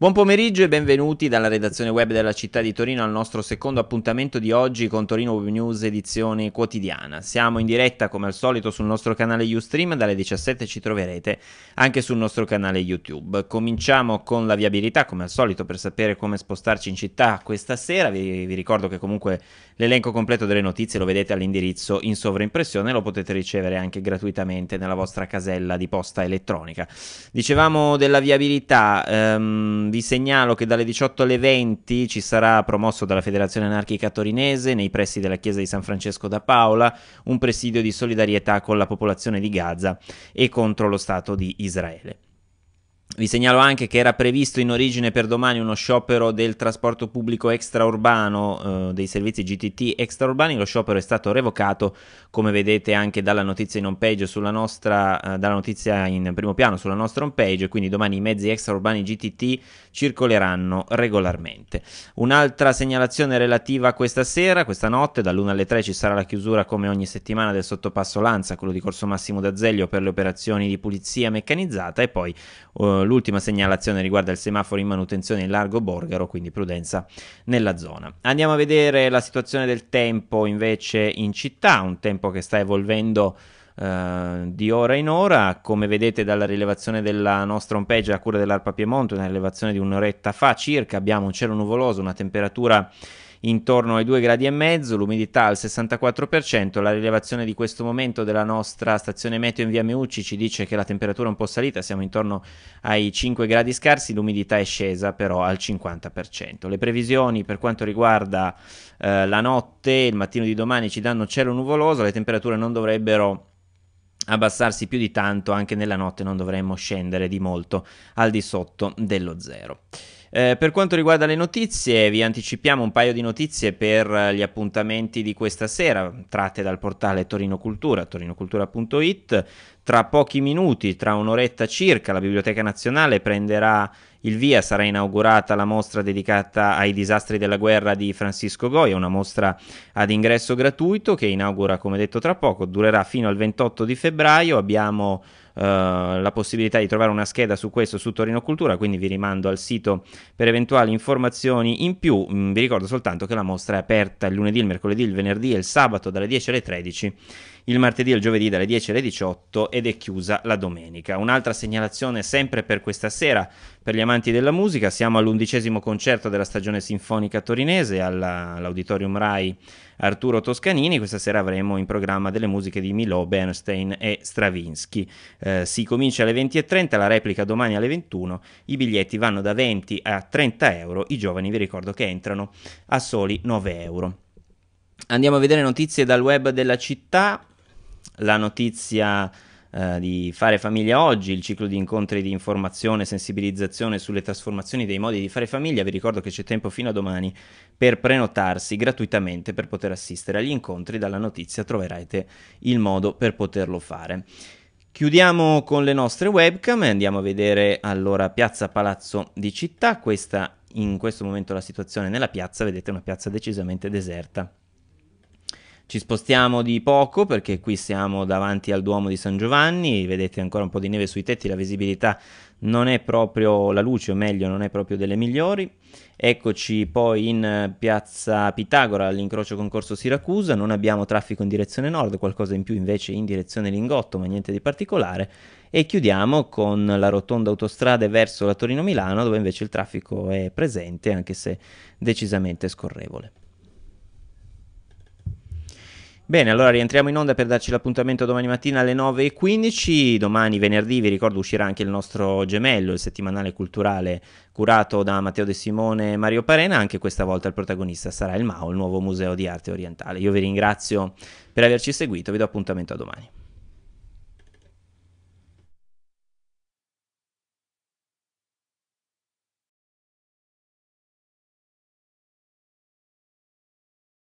Buon pomeriggio e benvenuti dalla redazione web della città di Torino al nostro secondo appuntamento di oggi con Torino Web News edizione quotidiana. Siamo in diretta come al solito sul nostro canale Ustream, dalle 17 ci troverete anche sul nostro canale YouTube. Cominciamo con la viabilità come al solito per sapere come spostarci in città questa sera. Vi, vi ricordo che comunque l'elenco completo delle notizie lo vedete all'indirizzo in sovraimpressione, e lo potete ricevere anche gratuitamente nella vostra casella di posta elettronica. Dicevamo della viabilità. Um, vi segnalo che dalle 18 alle 20 ci sarà promosso dalla Federazione Anarchica Torinese nei pressi della chiesa di San Francesco da Paola un presidio di solidarietà con la popolazione di Gaza e contro lo Stato di Israele. Vi segnalo anche che era previsto in origine per domani uno sciopero del trasporto pubblico extraurbano, eh, dei servizi GTT extraurbani, lo sciopero è stato revocato, come vedete anche dalla notizia in page sulla nostra, eh, dalla notizia in primo piano sulla nostra home page. quindi domani i mezzi extraurbani GTT circoleranno regolarmente. Un'altra segnalazione relativa a questa sera, questa notte, dall'1 alle 3 ci sarà la chiusura come ogni settimana del sottopasso Lanza, quello di Corso Massimo d'Azeglio per le operazioni di pulizia meccanizzata e poi eh, L'ultima segnalazione riguarda il semaforo in manutenzione in largo Borgaro, quindi prudenza nella zona. Andiamo a vedere la situazione del tempo invece in città, un tempo che sta evolvendo eh, di ora in ora. Come vedete dalla rilevazione della nostra homepage a cura dell'Arpa Piemonte, una rilevazione di un'oretta fa circa, abbiamo un cielo nuvoloso, una temperatura intorno ai 2 gradi e mezzo, l'umidità al 64%, la rilevazione di questo momento della nostra stazione meteo in via Meucci ci dice che la temperatura è un po' salita, siamo intorno ai 5 gradi scarsi, l'umidità è scesa però al 50%. Le previsioni per quanto riguarda eh, la notte, il mattino di domani ci danno cielo nuvoloso, le temperature non dovrebbero abbassarsi più di tanto anche nella notte non dovremmo scendere di molto al di sotto dello zero. Eh, per quanto riguarda le notizie, vi anticipiamo un paio di notizie per eh, gli appuntamenti di questa sera, tratte dal portale Torino Cultura, torinocultura.it. Tra pochi minuti, tra un'oretta circa, la Biblioteca Nazionale prenderà il via sarà inaugurata la mostra dedicata ai disastri della guerra di Francisco Goya, una mostra ad ingresso gratuito che inaugura, come detto, tra poco, durerà fino al 28 di febbraio. Abbiamo eh, la possibilità di trovare una scheda su questo su Torino Cultura, quindi vi rimando al sito per eventuali informazioni in più. Mm, vi ricordo soltanto che la mostra è aperta il lunedì, il mercoledì, il venerdì e il sabato dalle 10 alle 13 il martedì e il giovedì dalle 10 alle 18 ed è chiusa la domenica. Un'altra segnalazione sempre per questa sera per gli amanti della musica, siamo all'undicesimo concerto della stagione sinfonica torinese alla, all'Auditorium RAI Arturo Toscanini, questa sera avremo in programma delle musiche di Milò, Bernstein e Stravinsky. Eh, si comincia alle 20.30, la replica domani alle 21, i biglietti vanno da 20 a 30 euro, i giovani vi ricordo che entrano a soli 9 euro. Andiamo a vedere notizie dal web della città la notizia eh, di Fare Famiglia Oggi, il ciclo di incontri di informazione e sensibilizzazione sulle trasformazioni dei modi di fare famiglia. Vi ricordo che c'è tempo fino a domani per prenotarsi gratuitamente per poter assistere agli incontri. Dalla notizia troverete il modo per poterlo fare. Chiudiamo con le nostre webcam e andiamo a vedere allora Piazza Palazzo di Città. Questa in questo momento la situazione nella piazza, vedete una piazza decisamente deserta. Ci spostiamo di poco perché qui siamo davanti al Duomo di San Giovanni, vedete ancora un po' di neve sui tetti, la visibilità non è proprio la luce, o meglio, non è proprio delle migliori. Eccoci poi in eh, piazza Pitagora all'incrocio con Corso Siracusa, non abbiamo traffico in direzione nord, qualcosa in più invece in direzione Lingotto, ma niente di particolare. E chiudiamo con la rotonda autostrade verso la Torino-Milano, dove invece il traffico è presente, anche se decisamente scorrevole. Bene, allora rientriamo in onda per darci l'appuntamento domani mattina alle 9.15. Domani, venerdì, vi ricordo, uscirà anche il nostro gemello, il settimanale culturale curato da Matteo De Simone e Mario Parena. Anche questa volta il protagonista sarà il MAO, il nuovo museo di arte orientale. Io vi ringrazio per averci seguito, vi do appuntamento a domani.